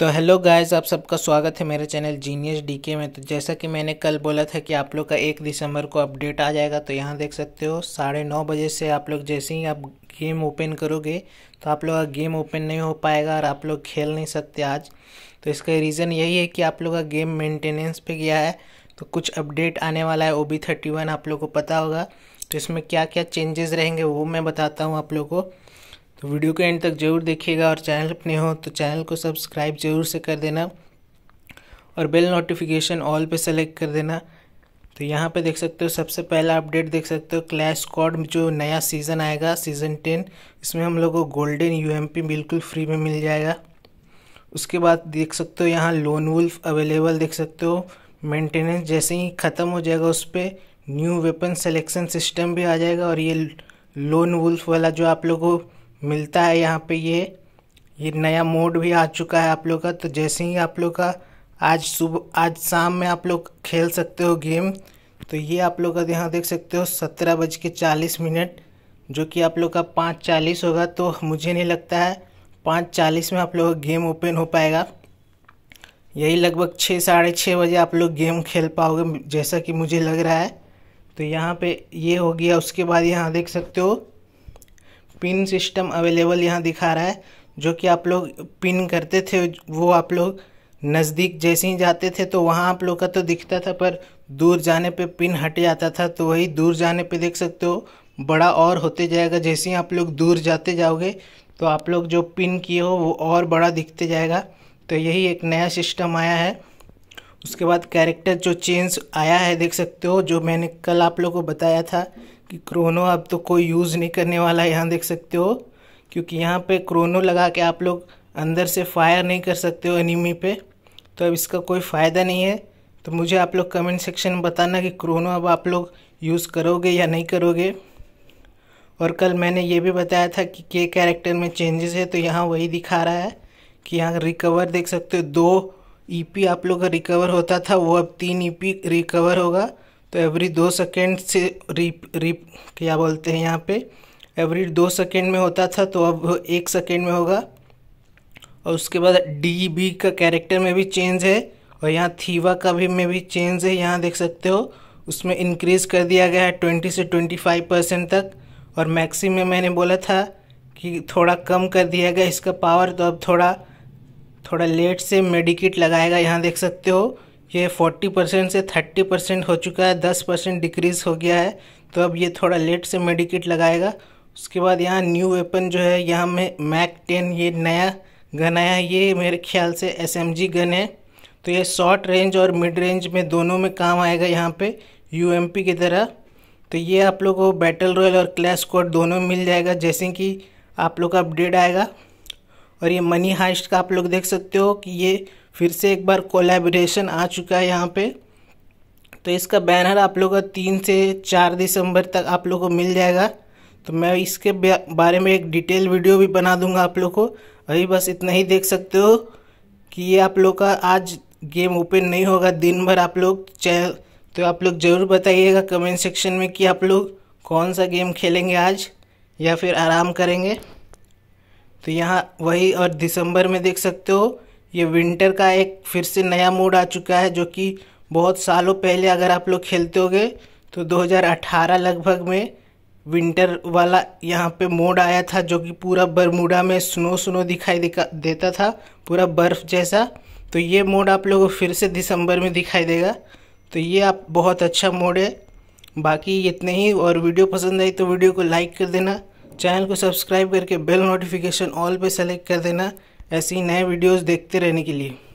तो hello guys आप सबका स्वागत है मेरे चैनल जीनियस डीके में तो जैसा कि मैंने कल बोला था कि आप लोग का एक दिसंबर को अपडेट आ जाएगा तो यहाँ देख सकते हो साढ़े नौ बजे से आप लोग जैसे ही आप गेम ओपन करोगे तो आप लोग का गेम ओपन नहीं हो पाएगा और आप लोग खेल नहीं सकते आज तो इसका रीज़न यही है कि आप लोग का गेम मेंटेनेंस पर गया है तो कुछ अपडेट आने वाला है ओ बी थर्टी वन आप लोग को पता होगा तो इसमें क्या क्या चेंजेस रहेंगे वो मैं बताता हूँ आप लोग को तो वीडियो के एंड तक जरूर देखिएगा और चैनल अपने हो तो चैनल को सब्सक्राइब जरूर से कर देना और बेल नोटिफिकेशन ऑल पे सेलेक्ट कर देना तो यहाँ पे देख सकते हो सबसे पहला अपडेट देख सकते हो क्लैश स्क्वाड जो नया सीज़न आएगा सीज़न टेन इसमें हम लोग को गोल्डन यूएमपी बिल्कुल फ्री में मिल जाएगा उसके बाद देख सकते हो यहाँ लोन वुल्फ अवेलेबल देख सकते हो मेंटेनेंस जैसे ही ख़त्म हो जाएगा उस पर न्यू वेपन सेलेक्शन सिस्टम भी आ जाएगा और ये लोन वुल्फ वाला जो आप लोगों को मिलता है यहाँ पे ये ये नया मोड भी आ चुका है आप लोग का तो जैसे ही आप लोग का आज सुबह आज शाम में आप लोग खेल सकते हो गेम तो ये आप लोग का यहाँ देख सकते हो सत्रह बज के चालीस मिनट जो कि आप लोग का पाँच चालीस होगा तो मुझे नहीं लगता है पाँच चालीस में आप लोग का गेम ओपन हो पाएगा यही लगभग छः साढ़े छः बजे आप लोग गेम खेल पाओगे जैसा कि मुझे लग रहा है तो यहाँ पे ये हो गया उसके बाद यहाँ देख सकते हो पिन सिस्टम अवेलेबल यहाँ दिखा रहा है जो कि आप लोग पिन करते थे वो आप लोग नज़दीक जैसे ही जाते थे तो वहाँ आप लोग का तो दिखता था पर दूर जाने पे पिन हट जाता था तो वही दूर जाने पे देख सकते हो बड़ा और होते जाएगा जैसे ही आप लोग दूर जाते जाओगे तो आप लोग जो पिन किए हो वो और बड़ा दिखते जाएगा तो यही एक नया सिस्टम आया है उसके बाद कैरेक्टर जो चेंज आया है देख सकते हो जो मैंने कल आप लोगों को बताया था कि क्रोनो अब तो कोई यूज़ नहीं करने वाला है यहाँ देख सकते हो क्योंकि यहाँ पे क्रोनो लगा के आप लोग अंदर से फायर नहीं कर सकते हो एनिमी पे तो अब इसका कोई फ़ायदा नहीं है तो मुझे आप लोग कमेंट सेक्शन में बताना कि क्रोनो अब आप लोग यूज़ करोगे या नहीं करोगे और कल मैंने ये भी बताया था कि के कैरेक्टर में चेंजेस है तो यहाँ वही दिखा रहा है कि यहाँ रिकवर देख सकते हो दो ईपी e आप लोग का रिकवर होता था वो अब तीन ईपी e रिकवर होगा तो एवरी दो सेकेंड से रिप रिप क्या बोलते हैं यहाँ पे एवरी दो सेकेंड में होता था तो अब एक सेकेंड में होगा और उसके बाद डी बी का कैरेक्टर में भी चेंज है और यहाँ थीवा का भी में भी चेंज है यहाँ देख सकते हो उसमें इंक्रीज़ कर दिया गया है ट्वेंटी से ट्वेंटी फाइव परसेंट तक और मैक्सी में मैंने बोला था कि थोड़ा कम कर दिया गया इसका पावर तो अब थोड़ा थोड़ा लेट से मेडिकेट लगाएगा यहाँ देख सकते हो ये फोर्टी परसेंट से थर्टी परसेंट हो चुका है दस परसेंट डिक्रीज़ हो गया है तो अब ये थोड़ा लेट से मेडिकेट लगाएगा उसके बाद यहाँ न्यू वेपन जो है यहाँ में मैक टेन ये नया गन आया ये मेरे ख्याल से एस एम जी गन है तो ये शॉर्ट रेंज और मिड रेंज में दोनों में काम आएगा यहाँ पर यू एम पी की तरह तो ये आप लोग को बैटल रॉयल और क्लैश कोड दोनों मिल जाएगा जैसे कि आप लोग का अपडेट आएगा और ये मनी हाइस्ट का आप लोग देख सकते हो कि ये फिर से एक बार कोलेबोरेशन आ चुका है यहाँ पे तो इसका बैनर आप लोग का तीन से चार दिसंबर तक आप लोग को मिल जाएगा तो मैं इसके बारे में एक डिटेल वीडियो भी बना दूंगा आप लोग को अभी बस इतना ही देख सकते हो कि ये आप लोग का आज गेम ओपन नहीं होगा दिन भर आप लोग तो आप लोग ज़रूर बताइएगा कमेंट सेक्शन में कि आप लोग कौन सा गेम खेलेंगे आज या फिर आराम करेंगे तो यहाँ वही और दिसंबर में देख सकते हो ये विंटर का एक फिर से नया मोड आ चुका है जो कि बहुत सालों पहले अगर आप लोग खेलते होगे तो 2018 लगभग में विंटर वाला यहाँ पे मोड आया था जो कि पूरा बरमूडा में स्नो स्नो दिखाई दिखा देता था पूरा बर्फ़ जैसा तो ये मोड आप लोगों को फिर से दिसंबर में दिखाई देगा तो ये आप बहुत अच्छा मोड है बाकी इतने ही और वीडियो पसंद आई तो वीडियो को लाइक कर देना चैनल को सब्सक्राइब करके बेल नोटिफिकेशन ऑल पे सेलेक्ट कर देना ऐसी नए वीडियोस देखते रहने के लिए